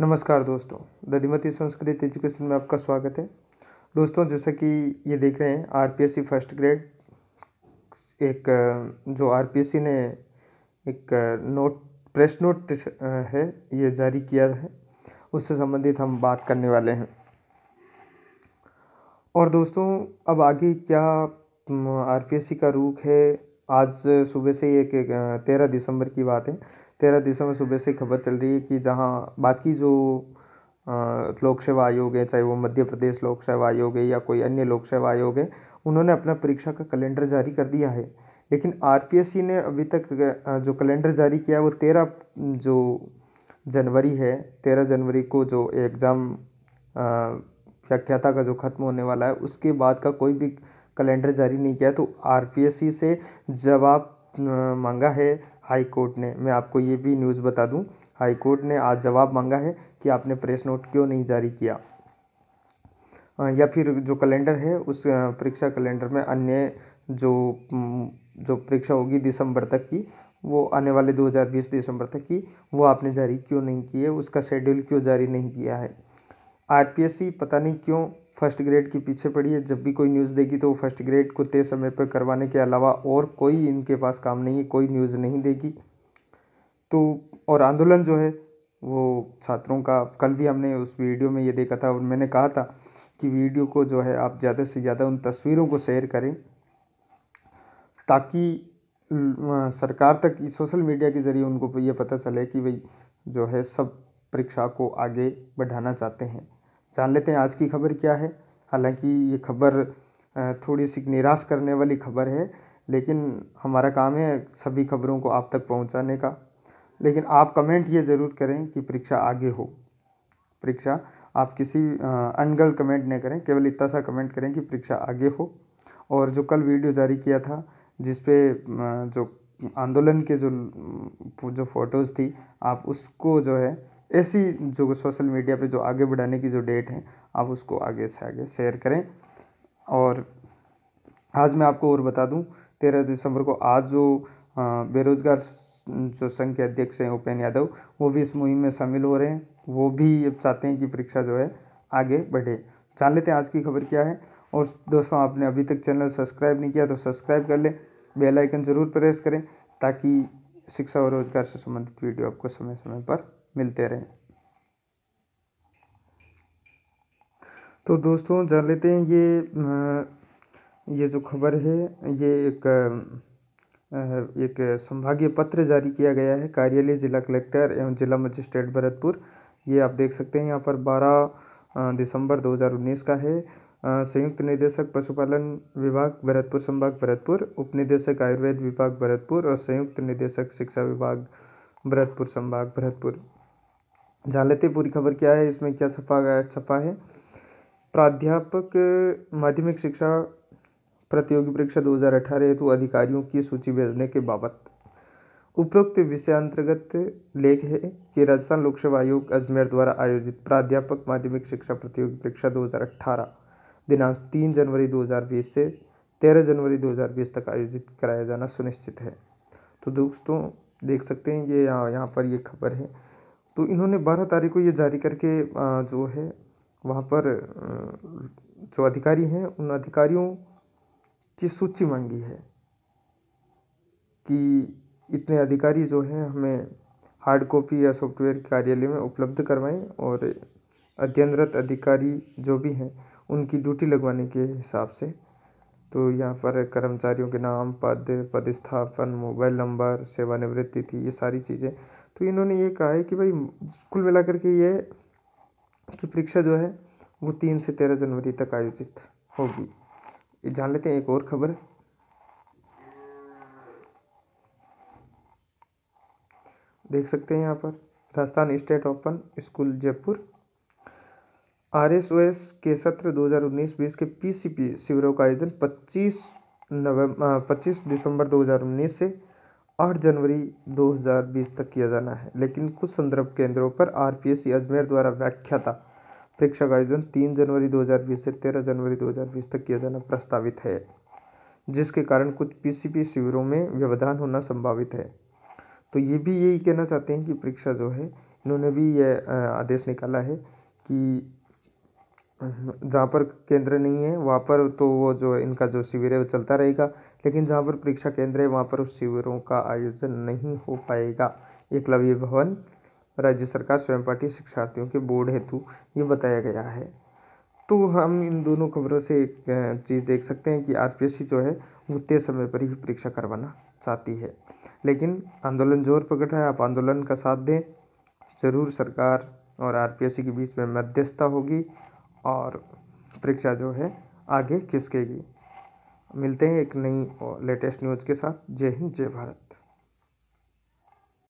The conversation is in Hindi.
नमस्कार दोस्तों दधिमती संस्कृत एजुकेशन में आपका स्वागत है दोस्तों जैसा कि ये देख रहे हैं आरपीएससी फर्स्ट ग्रेड एक जो आरपीएससी ने एक नोट प्रेस नोट है ये जारी किया है उससे संबंधित हम बात करने वाले हैं और दोस्तों अब आगे क्या आरपीएससी का रूख है आज सुबह से ये तेरह दिसंबर की बात है तेरह दिसों में सुबह से खबर चल रही है कि जहाँ बाकी जो लोक सेवा आयोग है चाहे वो मध्य प्रदेश लोक सेवा आयोग है या कोई अन्य लोक सेवा आयोग है उन्होंने अपना परीक्षा का कैलेंडर जारी कर दिया है लेकिन आर ने अभी तक जो कैलेंडर जारी किया है वो तेरह जो जनवरी है तेरह जनवरी को जो एग्ज़ाम व्याख्याता का जो ख़त्म होने वाला है उसके बाद का कोई भी कैलेंडर जारी नहीं किया तो आर से जवाब मांगा है हाई कोर्ट ने मैं आपको ये भी न्यूज़ बता दूं हाई कोर्ट ने आज जवाब मांगा है कि आपने प्रेस नोट क्यों नहीं जारी किया या फिर जो कैलेंडर है उस परीक्षा कैलेंडर में अन्य जो जो परीक्षा होगी दिसंबर तक की वो आने वाले 2020 दिसंबर तक की वो आपने जारी क्यों नहीं किए उसका शेड्यूल क्यों जारी नहीं किया है आरपीएससी पता नहीं क्यों फर्स्ट ग्रेड की पीछे पड़ी है जब भी कोई न्यूज़ देगी तो वो फर्स्ट ग्रेड को तय समय पर करवाने के अलावा और कोई इनके पास काम नहीं है कोई न्यूज़ नहीं देगी तो और आंदोलन जो है वो छात्रों का कल भी हमने उस वीडियो में ये देखा था और मैंने कहा था कि वीडियो को जो है आप ज़्यादा से ज़्यादा उन तस्वीरों को शेयर करें ताकि सरकार तक सोशल मीडिया के ज़रिए उनको ये पता चले कि भाई जो है सब परीक्षा को आगे बढ़ाना चाहते हैं जान लेते हैं आज की खबर क्या है हालांकि ये खबर थोड़ी सी निराश करने वाली खबर है लेकिन हमारा काम है सभी खबरों को आप तक पहुंचाने का लेकिन आप कमेंट ये ज़रूर करें कि परीक्षा आगे हो परीक्षा आप किसी अनगल कमेंट नहीं करें केवल इतना सा कमेंट करें कि परीक्षा आगे हो और जो कल वीडियो जारी किया था जिसपे जो आंदोलन के जो जो फ़ोटोज़ थी आप उसको जो है ऐसी जो सोशल मीडिया पे जो आगे बढ़ाने की जो डेट है आप उसको आगे से आगे शेयर करें और आज मैं आपको और बता दूं तेरह दिसंबर को आज जो बेरोजगार जो संघ के अध्यक्ष हैं उपेन यादव वो भी इस मुहिम में शामिल हो रहे हैं वो भी अब चाहते हैं कि परीक्षा जो है आगे बढ़े जान लेते हैं आज की खबर क्या है और दोस्तों आपने अभी तक चैनल सब्सक्राइब नहीं किया तो सब्सक्राइब कर लें बेल आइकन ज़रूर प्रेस करें ताकि शिक्षा और रोजगार से संबंधित वीडियो आपको समय समय पर मिलते रहें तो दोस्तों जान लेते हैं ये ये जो खबर है ये एक एक संभागीय पत्र जारी किया गया है कार्यालय जिला कलेक्टर एवं जिला मजिस्ट्रेट भरतपुर ये आप देख सकते हैं यहाँ पर 12 दिसंबर 2019 का है संयुक्त निदेशक पशुपालन विभाग भरतपुर संभाग भरतपुर उप निदेशक आयुर्वेद विभाग भरतपुर और संयुक्त निदेशक शिक्षा विभाग भरतपुर संभाग भरतपुर जान लेते पूरी खबर क्या है इसमें क्या छपा गया छपा है प्राध्यापक माध्यमिक शिक्षा प्रतियोगी परीक्षा 2018 हेतु अधिकारियों की सूची भेजने के बाबत उपरोक्त विषय अंतर्गत लेख है कि राजस्थान लोक सेवा आयोग अजमेर द्वारा आयोजित प्राध्यापक माध्यमिक शिक्षा प्रतियोगी परीक्षा 2018 दिनांक 3 जनवरी 2020 से 13 जनवरी 2020 तक आयोजित कराया जाना सुनिश्चित है तो दोस्तों देख सकते हैं ये यहाँ यहाँ पर ये खबर है तो इन्होंने बारह तारीख को ये जारी करके जो है वहाँ पर जो अधिकारी हैं उन अधिकारियों की सूची मांगी है कि इतने अधिकारी जो हैं हमें हार्ड कॉपी या सॉफ्टवेयर कार्यालय में उपलब्ध करवाएं और अध्ययनरत अधिकारी जो भी हैं उनकी ड्यूटी लगवाने के हिसाब से तो यहाँ पर कर्मचारियों के नाम पद पदस्थापन मोबाइल नंबर सेवानिवृत्ति थी ये सारी चीज़ें तो इन्होंने ये कहा है कि भाई कुल मिलाकर के ये कि परीक्षा जो है वो तीन से तेरह जनवरी तक आयोजित होगी जान लेते हैं एक और खबर देख सकते हैं यहाँ पर Rajasthan state open school Jaipur R S O S के सत्र उन्नीस बीस के पी सी पी शिविरों का आयोजन पच्चीस नवंबर पच्चीस दिसंबर दो हजार उन्नीस से आठ जनवरी 2020 तक किया जाना है लेकिन कुछ संदर्भ केंद्रों पर आर पी एस अजमेर द्वारा व्याख्याता परीक्षा का आयोजन तीन जनवरी 2020 से तेरह जनवरी 2020 तक किया जाना प्रस्तावित है जिसके कारण कुछ पीसीपी शिविरों में व्यवधान होना संभावित है तो ये भी यही कहना चाहते हैं कि परीक्षा जो है इन्होंने भी ये आदेश निकाला है कि जहाँ पर केंद्र नहीं है वहाँ पर तो वो जो इनका जो शिविर है वो चलता रहेगा लेकिन जहाँ पर परीक्षा केंद्र है वहाँ पर उस शिविरों का आयोजन नहीं हो पाएगा एकलव्य भवन राज्य सरकार स्वयं पाठी शिक्षार्थियों के बोर्ड हेतु ये बताया गया है तो हम इन दोनों खबरों से एक चीज़ देख सकते हैं कि आर जो है वो तय समय पर ही परीक्षा करवाना चाहती है लेकिन आंदोलन जोर पकड़ रहा है आप आंदोलन का साथ दें ज़रूर सरकार और आर के बीच में मध्यस्थता होगी और परीक्षा जो है आगे खिसकेगी मिलते हैं एक नई लेटेस्ट न्यूज़ के साथ जय हिंद जय भारत